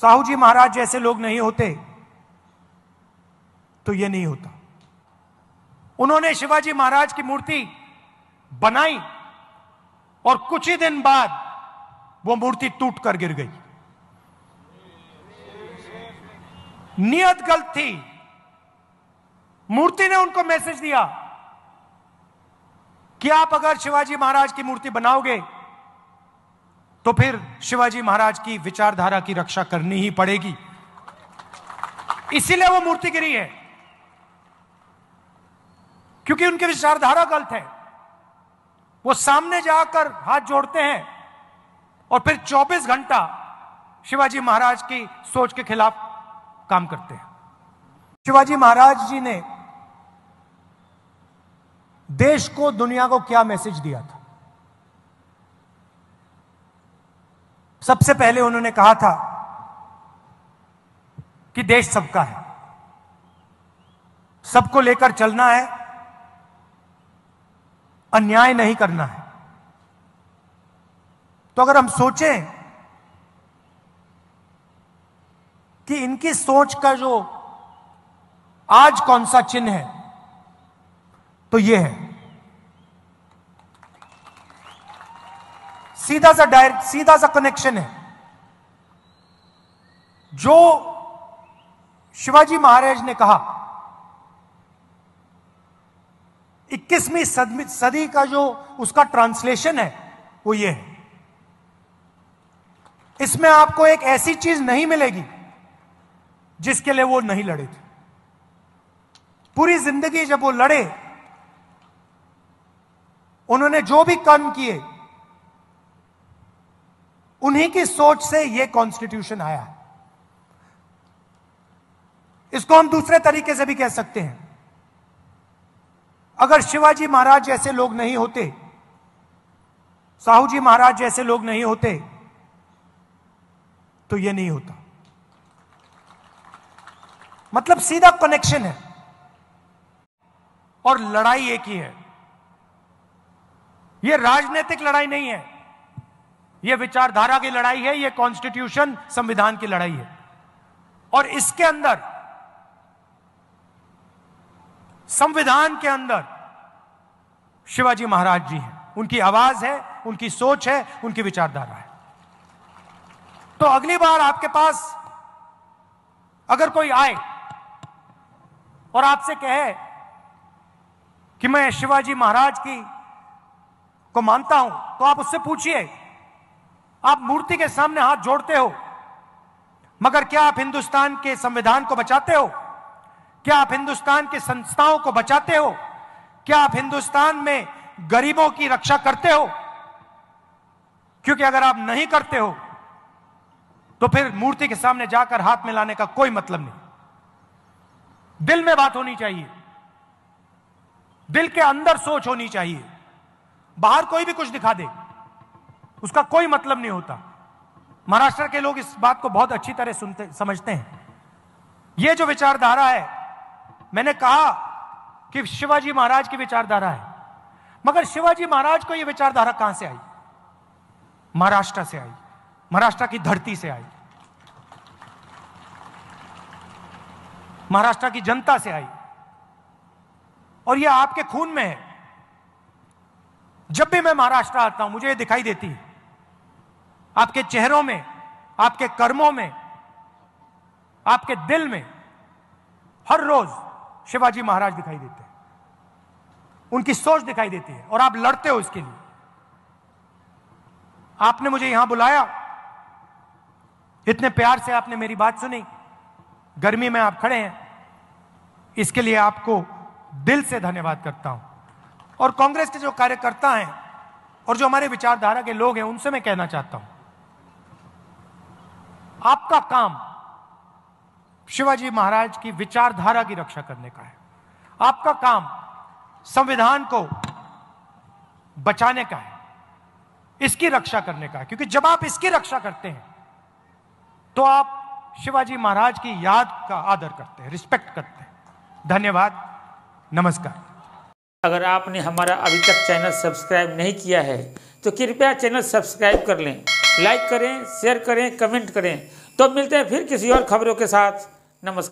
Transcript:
साहू जी महाराज जैसे लोग नहीं होते तो यह नहीं होता उन्होंने शिवाजी महाराज की मूर्ति बनाई और कुछ ही दिन बाद वो मूर्ति टूट कर गिर गई नियत गलत थी मूर्ति ने उनको मैसेज दिया कि आप अगर शिवाजी महाराज की मूर्ति बनाओगे तो फिर शिवाजी महाराज की विचारधारा की रक्षा करनी ही पड़ेगी इसीलिए वो मूर्ति गिरी है क्योंकि उनकी विचारधारा गलत है वो सामने जाकर हाथ जोड़ते हैं और फिर 24 घंटा शिवाजी महाराज की सोच के खिलाफ काम करते हैं शिवाजी महाराज जी ने देश को दुनिया को क्या मैसेज दिया था सबसे पहले उन्होंने कहा था कि देश सबका है सबको लेकर चलना है अन्याय नहीं करना है तो अगर हम सोचें कि इनकी सोच का जो आज कौन सा चिन्ह है तो यह है सीधा सा डायरेक्ट सीधा सा कनेक्शन है जो शिवाजी महाराज ने कहा 21वीं सदी का जो उसका ट्रांसलेशन है वो ये है इसमें आपको एक ऐसी चीज नहीं मिलेगी जिसके लिए वो नहीं लड़े थे पूरी जिंदगी जब वो लड़े उन्होंने जो भी कर्म किए उन्हीं की सोच से यह कॉन्स्टिट्यूशन आया इसको हम दूसरे तरीके से भी कह सकते हैं अगर शिवाजी महाराज जैसे लोग नहीं होते साहू जी महाराज जैसे लोग नहीं होते तो यह नहीं होता मतलब सीधा कनेक्शन है और लड़ाई एक ही है यह राजनीतिक लड़ाई नहीं है ये विचारधारा की लड़ाई है ये कॉन्स्टिट्यूशन संविधान की लड़ाई है और इसके अंदर संविधान के अंदर शिवाजी महाराज जी हैं उनकी आवाज है उनकी सोच है उनकी विचारधारा है तो अगली बार आपके पास अगर कोई आए और आपसे कहे कि मैं शिवाजी महाराज की को मानता हूं तो आप उससे पूछिए आप मूर्ति के सामने हाथ जोड़ते हो मगर क्या आप हिंदुस्तान के संविधान को बचाते हो क्या आप हिंदुस्तान के संस्थाओं को बचाते हो क्या आप हिंदुस्तान में गरीबों की रक्षा करते हो क्योंकि अगर आप नहीं करते हो तो फिर मूर्ति के सामने जाकर हाथ मिलाने का कोई मतलब नहीं दिल में बात होनी चाहिए दिल के अंदर सोच होनी चाहिए बाहर कोई भी कुछ दिखा दे उसका कोई मतलब नहीं होता महाराष्ट्र के लोग इस बात को बहुत अच्छी तरह सुनते समझते हैं यह जो विचारधारा है मैंने कहा कि शिवाजी महाराज की विचारधारा है मगर शिवाजी महाराज को यह विचारधारा कहां से आई महाराष्ट्र से आई महाराष्ट्र की धरती से आई महाराष्ट्र की जनता से आई और यह आपके खून में है जब भी मैं महाराष्ट्र आता हूं मुझे यह दिखाई देती है आपके चेहरों में आपके कर्मों में आपके दिल में हर रोज शिवाजी महाराज दिखाई देते हैं उनकी सोच दिखाई देती है और आप लड़ते हो इसके लिए आपने मुझे यहां बुलाया इतने प्यार से आपने मेरी बात सुनी गर्मी में आप खड़े हैं इसके लिए आपको दिल से धन्यवाद करता हूं और कांग्रेस के जो कार्यकर्ता हैं और जो हमारे विचारधारा के लोग हैं उनसे मैं कहना चाहता हूं आपका काम शिवाजी महाराज की विचारधारा की रक्षा करने का है आपका काम संविधान को बचाने का है इसकी रक्षा करने का है क्योंकि जब आप इसकी रक्षा करते हैं तो आप शिवाजी महाराज की याद का आदर करते हैं रिस्पेक्ट करते हैं धन्यवाद नमस्कार अगर आपने हमारा अभी तक चैनल सब्सक्राइब नहीं किया है तो कृपया चैनल सब्सक्राइब कर लें लाइक करें शेयर करें कमेंट करें तो मिलते हैं फिर किसी और खबरों के साथ नमस्कार